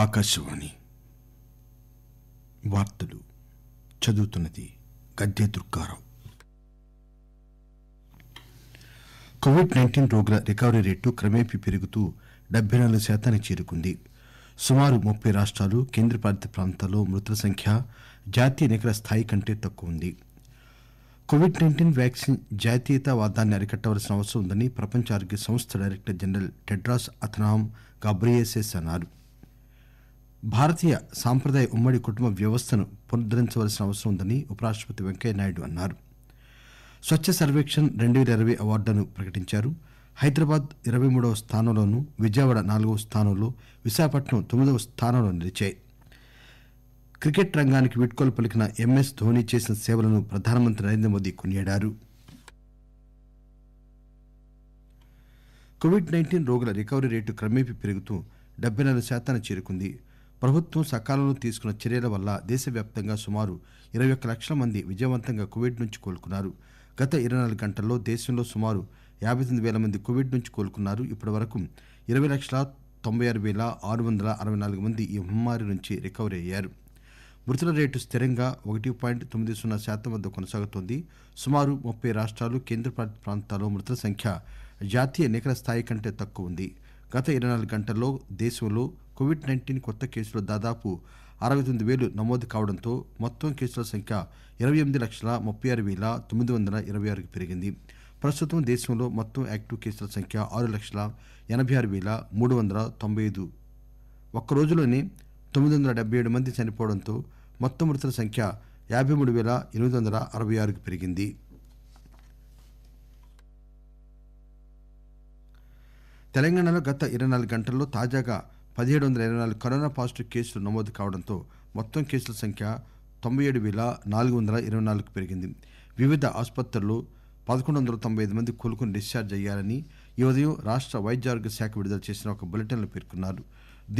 ఆకాశవాణి వార్తలు చదువుతున్నది Gadde Durgarao covid nineteen రోగుల రికవరీ రేటు క్రమేపీ పెరుగుతూ డెబ్బై నాలుగు శాతానికి చేరుకుంది సుమారు ముప్పై రాష్ట్రాలు కేంద్రపాలిత ప్రాంతాల్లో మృతుల సంఖ్య జాతీయ నికర స్థాయి కంటే తక్కువ ఉంది కోవిడ్ నైన్టీన్ వ్యాక్సిన్ జాతీయతావాదాన్ని అరికట్టవలసిన అవసరం ఉందని ప్రపంచ ఆరోగ్య సంస్థ director general Tedros Adhanom Ghebreyesus అన్నారు భారతీయ సాంప్రదాయ ఉమ్మడి కుటుంబ వ్యవస్థను పునరుద్దరించవలసిన అవసరం ఉందని ఉపరాష్టపతి వెంకయ్యనాయుడు అన్నారు స్వచ్ఛ సర్వేక్షణ్ రెండు వేల ఇరవై అవార్డులను ప్రకటించారు హైదరాబాద్ ఇరవై మూడవ స్థానంలోను విజయవాడ నాలుగవ స్థానంలో విశాఖపట్నం తొమ్మిదవ స్థానంలో నిలిచాయి క్రికెట్ రంగానికి వీడ్కోలు పలికిన ఎంఎస్ ధోని చేసిన సేవలను ప్రధానమంత్రి నరేంద్ర మోదీ కొనియాడారు కోవిడ్ నైన్టీన్ రోగుల రికవరీ రేటు క్రమేపీ పెరుగుతూ డెబ్బై నాలుగు శాతాన్ని చేరుకుంది ప్రభుత్వం సకాలంలో తీసుకున్న చర్యల వల్ల దేశవ్యాప్తంగా సుమారు ఇరవై ఒక్క లక్షల మంది విజయవంతంగా కోవిడ్ నుంచి కోలుకున్నారు గత ఇరవై నాలుగు గంటల్లో దేశంలో సుమారు యాభై తొమ్మిది వేల మంది కోవిడ్ నుంచి కోలుకున్నారు ఇప్పటి వరకు ఇరవై లక్షల తొంభై ఆరు వేల ఆరు వందల అరవై నాలుగు మంది ఈ మహమ్మారి నుంచి రికవరీ అయ్యారు మృతుల రేటు స్థిరంగా ఒకటి పాయింట్ తొమ్మిది సున్నా శాతం వద్ద కొనసాగుతోంది సుమారు ముప్పై రాష్ట్రాలు కేంద్రపాలిత ప్రాంతాల్లో మృతుల సంఖ్య జాతీయ నికర స్థాయి కంటే తక్కువ ఉంది గత ఇరవై నాలుగు గంటల్లో దేశంలో కోవిడ్ నైన్టీన్ కొత్త కేసులు దాదాపు అరవై తొమ్మిది వేలు నమోదు కావడంతో మొత్తం కేసుల సంఖ్య ఇరవై ఎనిమిది లక్షల ముప్పై ఆరు వేల తొమ్మిది వందల ఇరవై ఆరుకు పెరిగింది ప్రస్తుతం దేశంలో మొత్తం యాక్టివ్ కేసుల సంఖ్య ఆరు లక్షల ఎనభై ఆరు వేల మూడు వందల తొంభై ఐదు ఒక్క రోజులోనే తొమ్మిది వందల డెబ్బై ఏడు మంది చనిపోవడంతో మొత్తం మృతుల సంఖ్య యాభై మూడు వేల ఎనిమిది వందల అరవై ఆరుకు పెరిగింది తెలంగాణలో గత ఇరవై నాలుగు గంటల్లో తాజాగా పదిహేడు వందల ఇరవై నాలుగు కరోనా పాజిటివ్ కేసులు నమోదు కావడంతో మొత్తం కేసుల సంఖ్య తొంభై ఏడు వేల నాలుగు వందల ఇరవై నాలుగు పెరిగింది వివిధ ఆసుపత్రుల్లో పదకొండు వందల తొంభై ఐదు మంది కోలుకుని డిశ్చార్జ్ అయ్యారని ఈ ఉదయం రాష్ట ఆరోగ్య శాఖ విడుదల చేసిన ఒక లో పేర్కొన్నారు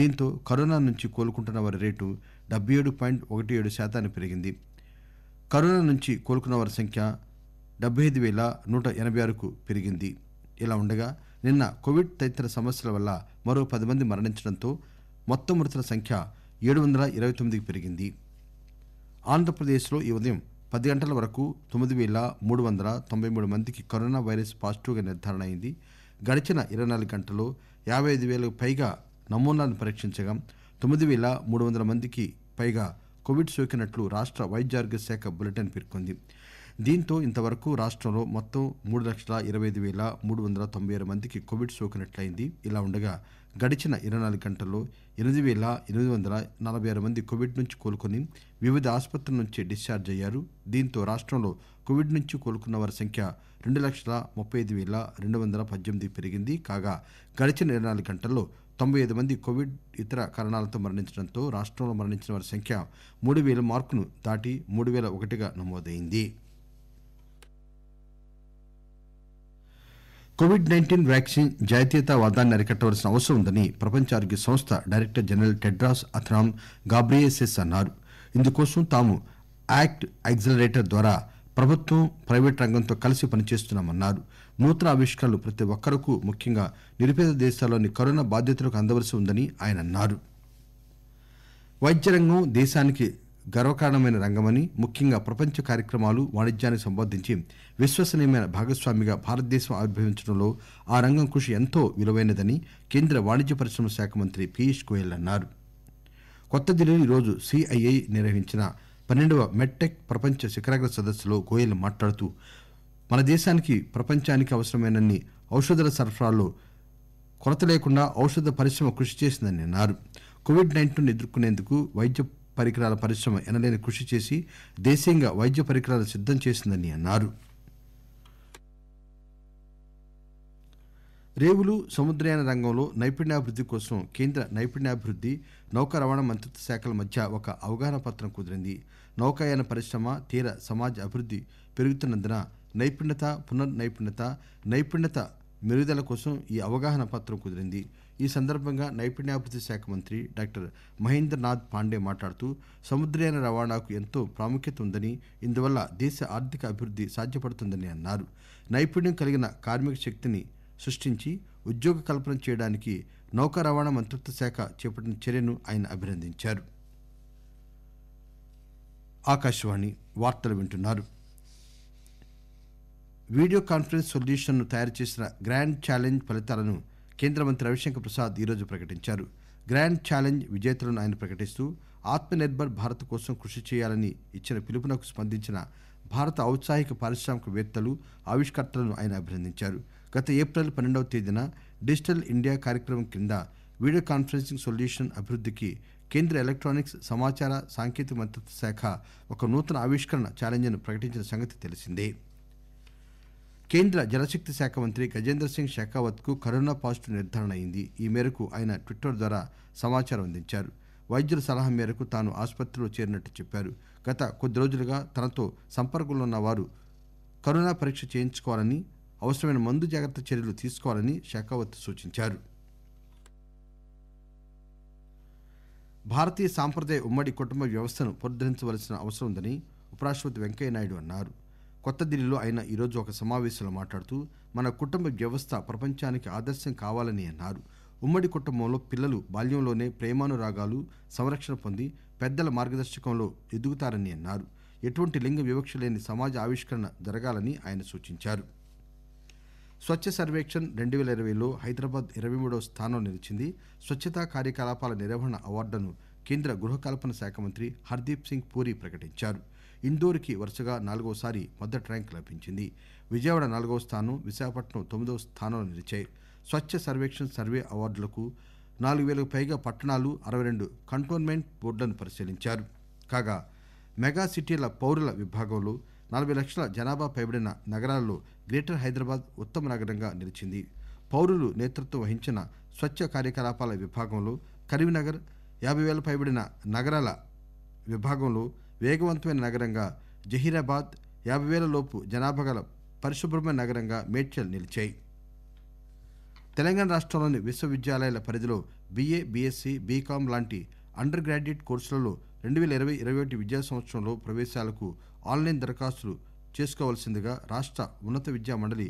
దీంతో కరోనా నుంచి కోలుకుంటున్న వారి రేటు డెబ్బై ఏడు పాయింట్ ఒకటి ఏడు శాతానికి పెరిగింది కరోనా నుంచి కోలుకున్న వారి సంఖ్య డెబ్బై ఐదు వేల నూట ఎనభై ఆరుకు పెరిగింది ఇలా ఉండగా నిన్న కోవిడ్ తదితర సమస్యల వల్ల మరో పది మంది మరణించడంతో మొత్తం మృతుల సంఖ్య ఏడు వందల ఇరవై తొమ్మిదికి పెరిగింది ఆంధ్రప్రదేశ్ లో ఈ ఉదయం పది గంటల వరకు తొమ్మిది వేల మూడు వందల తొంభై మూడు మందికి కరోనా వైరస్ పాజిటివ్ గా అయింది గడిచిన ఇరవై నాలుగు గంటల్లో యాభై ఐదు వేలకు పైగా నమూనాలను పరీక్షించగా తొమ్మిది వేల మూడు వందల మందికి పైగా కోవిడ్ సోకినట్లు రాష్ట్ర వైద్య ఆరోగ్య శాఖ బులెటిన్ పేర్కొంది దీంతో ఇంతవరకు రాష్టంలో మొత్తం మూడు లక్షల ఇరవై ఐదు పేల మూడు వందల తొంభై ఆరు మందికి కోవిడ్ సోకినట్లయింది ఇలా ఉండగా గడిచిన ఇరవై నాలుగు గంటల్లో ఎనిమిది వేల ఎనిమిది వందల నలభై ఆరు మంది కోవిడ్ నుంచి కోలుకుని వివిధ ఆసుపత్రుల నుంచి డిశ్చార్జ్ అయ్యారు దీంతో రాష్టంలో కోవిడ్ నుంచి కోలుకున్న వారి సంఖ్య రెండు లక్షల ముప్పై ఐదు వేల రెండు వందల పద్దెనిమిది పెరిగింది కాగా గడిచిన ఇరవై నాలుగు గంటల్లో తొంభై ఐదు మంది కోవిడ్ ఇతర కారణాలతో మరణించడంతో రాష్టంలో మరణించిన వారి సంఖ్య మూడు వేల మార్కును దాటి మూడు వేల ఒకటిగా నమోదైంది కోవిడ్ నైన్టీన్ వ్యాక్సిన్ జాతీయతావాదాన్ని అరికట్టవలసిన అవసరం ఉందని ప్రపంచ ఆరోగ్య సంస్థ director general Tedros Adhanom Ghebreyesus అన్నారు ఇందుకోసం తాము యాక్ట్ ఎగ్జలరేటర్ ద్వారా ప్రభుత్వం ప్రైవేట్ రంగంతో కలిసి పనిచేస్తున్నామన్నారు నూతన ఆవిష్కరణలు ప్రతి ఒక్కరకు ముఖ్యంగా నిరుపేద దేశాల్లోని కరోనా బాధ్యతలకు అందవలసి ఉందని ఆయన అన్నారు వైద్య రంగం దేశానికి గర్వకారణమైన రంగమని ముఖ్యంగా ప్రపంచ కార్యక్రమాలు వాణిజ్యానికి సంబంధించి విశ్వసనీయమైన భాగస్వామిగా భారతదేశం ఆవిర్భవించడంలో ఆ రంగం కృషి ఎంతో విలువైనదని కేంద్ర వాణిజ్య పరిశ్రమల శాఖ మంత్రి పీయూష్ గోయల్ అన్నారు కొత్త ఢిల్లీలో ఈరోజు సిఐఐ నిర్వహించిన పన్నెండవ మెట్టెక్ ప్రపంచ శిఖరాగ్ర సదస్సులో గోయల్ మాట్లాడుతూ మన దేశానికి ప్రపంచానికి అవసరమైనన్ని ఔషధాల సరఫరాలో కొరత లేకుండా ఔషధ పరిశ్రమ కృషి చేసిందని అన్నారు కోవిడ్ నైన్టీన్ ఎదుర్కొనేందుకు వైద్య పరికరాల పరిశ్రమ ఎనలేని కృషి చేసి దేశీయంగా వైద్య పరికరాలు సిద్దం చేసిందని అన్నారు రేవులు సముద్రయాన రంగంలో నైపుణ్యాభివృద్ది కోసం కేంద్ర నైపుణ్యాభివృద్ది నౌక రవాణా మంత్రిత్వ శాఖల మధ్య ఒక అవగాహన పత్రం కుదిరింది నౌకాయాన పరిశ్రమ తీర సమాజ అభివృద్ది పెరుగుతున్నందున నైపుణ్యత పునర్ నైపుణ్యత నైపుణ్యత మెరుగుదల కోసం ఈ అవగాహన పత్రం కుదిరింది ఈ సందర్బంగా నైపుణ్యాభివృద్ది శాఖ మంత్రి డాక్టర్ మహేంద్రనాథ్ పాండే మాట్లాడుతూ సముద్రయాన రవాణాకు ఎంతో ప్రాముఖ్యత ఉందని ఇందువల్ల దేశ ఆర్థిక అభివృద్ది సాధ్యపడుతుందని అన్నారు నైపుణ్యం కలిగిన కార్మిక శక్తిని సృష్టించి ఉద్యోగ కల్పన చేయడానికి నౌకా రవాణా మంత్రిత్వ శాఖ చేపట్టిన చర్యను ఆయన అభినందించారు ఆకాశవాణి వార్తలు వింటున్నారు వీడియో కాన్ఫరెన్స్ సొల్యూషన్ను తయారు చేసిన గ్రాండ్ ఛాలెంజ్ ఫలితాలను కేంద్ర మంత్రి రవిశంకర్ ప్రసాద్ ఈరోజు ప్రకటించారు గ్రాండ్ ఛాలెంజ్ విజేతలను ఆయన ప్రకటిస్తూ ఆత్మ నిర్బర్ భారత్ కోసం కృషి చేయాలని ఇచ్చిన పిలుపునకు స్పందించిన భారత ఔత్సాహిక పారిశ్రామికవేత్తలు ఆవిష్కర్తలను ఆయన అభినందించారు గత ఏప్రిల్ పన్నెండవ తేదీన డిజిటల్ ఇండియా కార్యక్రమం కింద వీడియో కాన్ఫరెన్సింగ్ సొల్యూషన్ అభివృద్ధికి కేంద్ర ఎలక్ట్రానిక్స్ సమాచార సాంకేతిక మంత్రిత్వ శాఖ ఒక నూతన ఆవిష్కరణ ఛాలెంజ్ను ప్రకటించిన సంగతి తెలిసిందే కేంద్ర జలశక్తి శాఖ మంత్రి గజేంద్ర సింగ్ షెకావత్ కు కరోనా పాజిటివ్ నిర్దారణ అయింది ఈ మేరకు ఆయన ట్విట్టర్ ద్వారా సమాచారం అందించారు వైద్యుల సలహా మేరకు తాను ఆసుపత్రిలో చేరినట్టు చెప్పారు గత కొద్ది రోజులుగా తనతో సంపర్కంలో ఉన్న వారు కరోనా పరీక్ష చేయించుకోవాలని అవసరమైన మందు జాగ్రత్త చర్యలు తీసుకోవాలని షెకావత్ సూచించారు భారతీయ సాంప్రదాయ ఉమ్మడి కుటుంబ వ్యవస్థను పునరుద్ధరించవలసిన అవసరం ఉందని ఉపరాష్టపతి వెంకయ్యనాయుడు అన్నారు కొత్త ఢిల్లీలో ఆయన ఈరోజు ఒక సమావేశంలో మాట్లాడుతూ మన కుటుంబ వ్యవస్థ ప్రపంచానికి ఆదర్శం కావాలని అన్నారు ఉమ్మడి కుటుంబంలో పిల్లలు బాల్యంలోనే ప్రేమానురాగాలు సంరక్షణ పొంది పెద్దల మార్గదర్శకంలో ఎదుగుతారని అన్నారు ఎటువంటి లింగ వివక్ష లేని సమాజ ఆవిష్కరణ జరగాలని ఆయన సూచించారు స్వచ్ఛ సర్వేక్షణ్ రెండు వేల ఇరవైలో హైదరాబాద్ ఇరవై మూడవ స్థానం నిలిచింది స్వచ్ఛతా కార్యకలాపాల నిర్వహణ అవార్డును కేంద్ర గృహకల్పన శాఖ మంత్రి హర్దీప్ సింగ్ పూరి ప్రకటించారు కి వరుసగా నాలుగోసారి మొదటి ర్యాంక్ లభించింది విజయవాడ నాలుగవ స్థానం విశాఖపట్నం తొమ్మిదవ స్థానంలో నిలిచాయి స్వచ్ఛ సర్వేక్షణ్ సర్వే అవార్డులకు నాలుగు వేలకు పైగా పట్టణాలు అరవై రెండు కంటోన్మెంట్ బోర్డులను పరిశీలించారు కాగా మెగా సిటీల పౌరుల విభాగంలో నలభై లక్షల జనాభా పైబడిన నగరాల్లో గ్రేటర్ హైదరాబాద్ ఉత్తమ నగరంగా నిలిచింది పౌరులు నేతృత్వం వహించిన స్వచ్ఛ కార్యకలాపాల విభాగంలో కరీంనగర్ యాభై వేల పైబడిన నగరాల విభాగంలో వేగవంతమైన నగరంగా జహీరాబాద్ యాభై వేల లోపు జనాభా గల పరిశుభ్రమైన నగరంగా మేడ్చల్ నిలిచాయి తెలంగాణ రాష్ట్రంలోని విశ్వవిద్యాలయాల పరిధిలో బీఏ బీఎస్సీ బీకామ్ లాంటి అండర్ గ్రాడ్యుయేట్ కోర్సులలో రెండు వేల ఇరవై ఇరవై ఒకటి విద్యా సంవత్సరంలో ప్రవేశాలకు ఆన్లైన్ దరఖాస్తులు చేసుకోవాల్సిందిగా రాష్ట్ర ఉన్నత విద్యా మండలి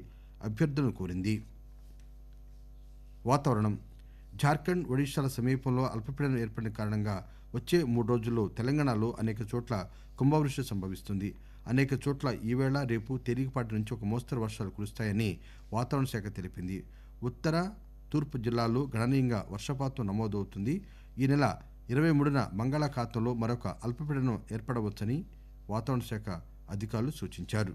అభ్యర్థులను కోరింది వాతావరణం జార్ఖండ్ ఒడిషాల సమీపంలో అల్పపీడనం ఏర్పడిన కారణంగా వచ్చే మూడు రోజుల్లో తెలంగాణలో అనేక చోట్ల కుంభవృష్టి సంభవిస్తుంది అనేక చోట్ల ఈవేళ రేపు తేలికపాటి నుంచి ఒక మోస్తరు వర్షాలు కురుస్తాయని వాతావరణ శాఖ తెలిపింది ఉత్తర తూర్పు జిల్లాల్లో గణనీయంగా వర్షపాతం నమోదవుతుంది ఈ నెల ఇరవై మూడున బంగాళాఖాతంలో మరొక అల్పపీడనం ఏర్పడవచ్చని వాతావరణ శాఖ అధికారులు సూచించారు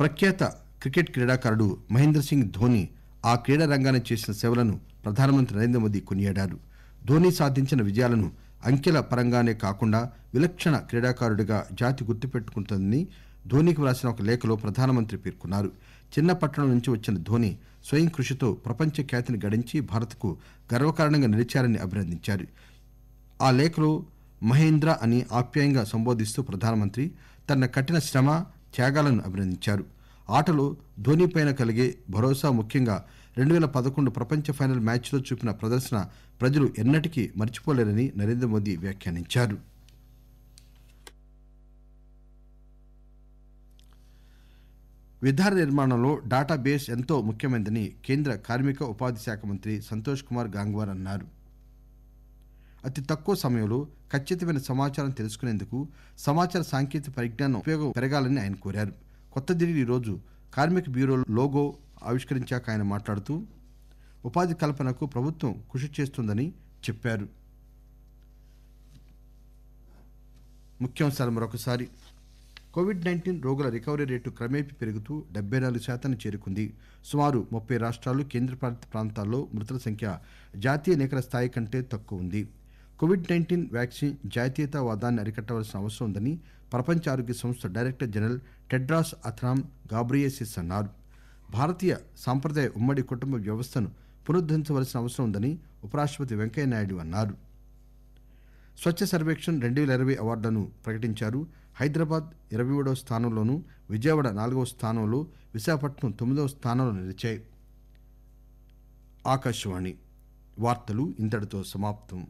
ప్రఖ్యాత క్రికెట్ క్రీడాకారుడు మహేంద్ర సింగ్ ధోని ఆ క్రీడా రంగానికి చేసిన సేవలను ప్రధానమంత్రి నరేంద్ర మోదీ కొనియాడారు ధోని సాధించిన విజయాలను అంకెల పరంగానే కాకుండా విలక్షణ క్రీడాకారుడిగా జాతి గుర్తుపెట్టుకుంటుందని ధోనీకి వ్రాసిన ఒక లేఖలో ప్రధానమంత్రి పేర్కొన్నారు చిన్న పట్టణం నుంచి వచ్చిన ధోని స్వయం కృషితో ప్రపంచ ఖ్యాతిని గడించి భారత్కు గర్వకారణంగా నిలిచారని అభినందించారు ఆ లేఖలో మహేంద్ర అని ఆప్యాయంగా సంబోధిస్తూ ప్రధానమంత్రి తన కఠిన శ్రమ త్యాగాలను అభినందించారు ఆటలో ధోనీపైన కలిగే భరోసా ముఖ్యంగా రెండు పేల పదకొండు ప్రపంచ ఫైనల్ మ్యాచ్ లో చూపిన ప్రదర్శన ప్రజలు ఎన్నటికీ నరేంద్ర నరేంద్రమోదీ వ్యాఖ్యానించారు విధాన నిర్మాణంలో డాటా బేస్ ఎంతో ముఖ్యమైనదని కేంద్ర కార్మిక ఉపాధి శాఖ మంత్రి సంతోష్ కుమార్ గాంగ్వార్ అన్నారు అతి తక్కువ సమయంలో ఖచ్చితమైన సమాచారం తెలుసుకునేందుకు సమాచార సాంకేతిక పరిజ్ఞానం ఉపయోగం పెరగాలని ఆయన కోరారు కొత్త ఢిల్లీ ఈరోజు కార్మిక బ్యూరో లోగో ఆవిష్కరించాక ఆయన మాట్లాడుతూ ఉపాధి కల్పనకు ప్రభుత్వం కృషి చేస్తుందని చెప్పారు ముఖ్యాంశాలు మరొకసారి కోవిడ్ నైన్టీన్ రోగుల రికవరీ రేటు క్రమేపీ పెరుగుతూ డెబ్బై నాలుగు శాతాన్ని చేరుకుంది సుమారు ముప్పై రాష్ట్రాలు కేంద్రపాలిత ప్రాంతాల్లో మృతుల సంఖ్య జాతీయ నికర స్థాయి కంటే తక్కువ ఉంది కోవిడ్ నైన్టీన్ వ్యాక్సిన్ జాతీయతావాదాన్ని అరికట్టవలసిన అవసరం ఉందని ప్రపంచ ఆరోగ్య సంస్థ director general Tedros Adhanom Ghebreyesus అన్నారు భారతీయ సాంప్రదాయ ఉమ్మడి కుటుంబ వ్యవస్థను పునరుద్దరించవలసిన అవసరం ఉందని ఉపరాష్టపతి వెంకయ్యనాయుడు అన్నారు స్వచ్ఛ సర్వేక్షణ్ రెండు వేల ఇరవై అవార్డులను ప్రకటించారు హైదరాబాద్ ఇరవై ఏడవ స్థానంలోను విజయవాడ నాలుగవ స్థానంలో విశాఖపట్నం తొమ్మిదవ స్థానంలో నిలిచాయి ఆకాశవాణి వార్తలు ఇంతటితో సమాప్తం